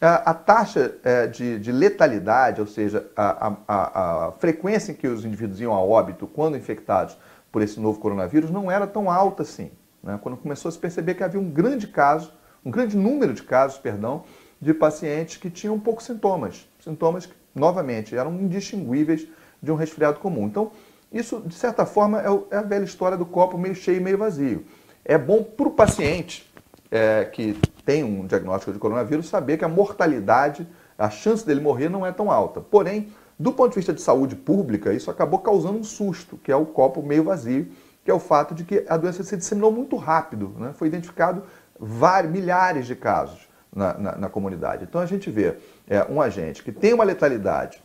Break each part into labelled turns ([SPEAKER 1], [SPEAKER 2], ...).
[SPEAKER 1] A, taxa é, de, de, letalidade, ou seja, a, a, a frequência em que os indivíduos iam a óbito quando infectados por esse novo coronavírus não era tão alta assim. Né? Quando começou a se perceber que havia um grande caso, um grande número de casos, perdão, de pacientes que tinham poucos sintomas, sintomas que, novamente, eram indistinguíveis de um resfriado comum. Então, isso, de certa forma, é, é a velha história do copo meio cheio e meio vazio. É bom para o paciente é, que tem um diagnóstico de coronavírus, saber que a mortalidade, a chance dele morrer não é tão alta. Porém, do ponto de vista de saúde pública, isso acabou causando um susto, que é o copo meio vazio, que é o fato de que a doença se disseminou muito rápido. Né? Foi identificado vários, milhares de casos na, na, na, comunidade. Então a gente vê é, um agente que tem uma letalidade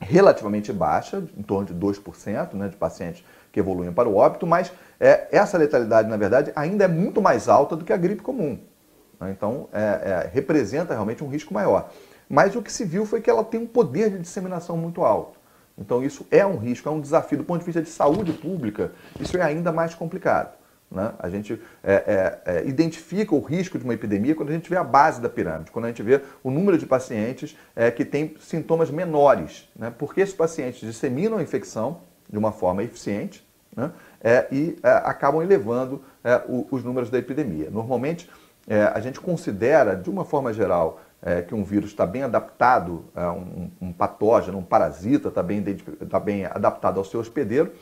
[SPEAKER 1] relativamente baixa, em torno de 2% né, de pacientes que evoluem para o óbito, mas é, essa letalidade, na verdade, ainda é muito mais alta do que a gripe comum. Né? Então, é, é, representa realmente um risco maior. Mas o que se viu foi que ela tem um poder de disseminação muito alto. Então, isso é um risco, é um desafio. Do ponto de vista de saúde pública, isso é ainda mais complicado. Né? A gente é, é, é, identifica o risco de uma epidemia quando a gente vê a base da pirâmide, quando a gente vê o número de pacientes é, que têm sintomas menores, né? porque esses pacientes disseminam a infecção de uma forma eficiente né? É, e é, acabam elevando o, os números da epidemia. Normalmente, é, a gente considera, de uma forma geral, é, que um vírus está bem adaptado, é, um, um, patógeno, um parasita está bem, tá bem adaptado ao seu hospedeiro,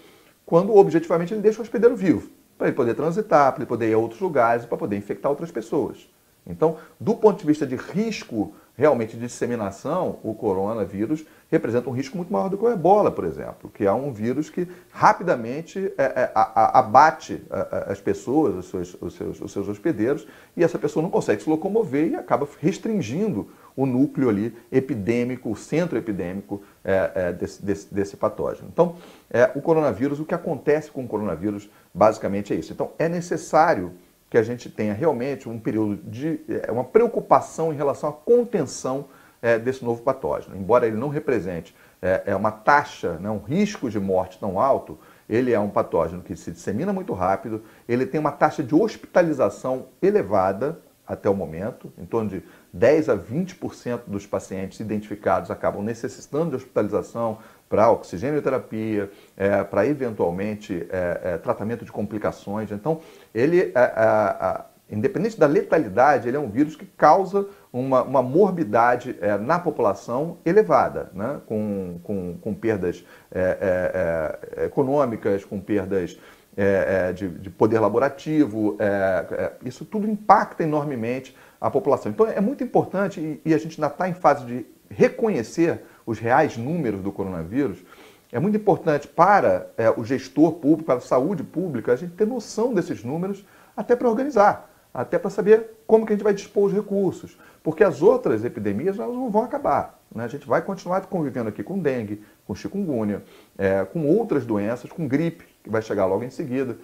[SPEAKER 1] quando objetivamente ele deixa o hospedeiro vivo, para ele poder transitar, para ele poder ir a outros lugares, para poder infectar outras pessoas. Então, do ponto de vista de risco realmente de disseminação, o coronavírus representa um risco muito maior do que o ebola, por exemplo, que é um vírus que rapidamente é, é, a, abate é, é, as pessoas, os seus, os, seus, os seus hospedeiros, e essa pessoa não consegue se locomover e acaba restringindo o núcleo ali epidêmico, o centro epidêmico é, é, desse, desse, desse, patógeno. Então, é, o coronavírus, o que acontece com o coronavírus basicamente é isso. Então, é necessário que a gente tenha realmente um período de eh, uma preocupação em relação à contenção é, desse novo patógeno. Embora ele não represente eh, é, uma taxa, né, um risco de morte tão alto, ele é um patógeno que se dissemina muito rápido, ele tem uma taxa de hospitalização elevada até o momento, em torno de 10 a 20% dos pacientes identificados acabam necessitando de hospitalização para oxigênioterapia, é, para eventualmente é, é, tratamento de complicações. Então, ele, é, é, independente da letalidade, ele é um vírus que causa uma, uma morbidade é, na população elevada, né? com, com, com perdas econômicas, com perdas é, é, de, de, poder laborativo, é, é, isso tudo impacta enormemente a população. Então é muito importante, e, e a gente ainda está em fase de reconhecer os reais números do coronavírus, é muito importante para é, o gestor público, para a saúde pública, a gente ter noção desses números até para organizar, até para saber como que a gente vai dispor os recursos, porque as outras epidemias elas não vão acabar. Né? A gente vai continuar convivendo aqui com dengue, com chikungunya, é, com outras doenças, com gripe, que vai chegar logo em seguida.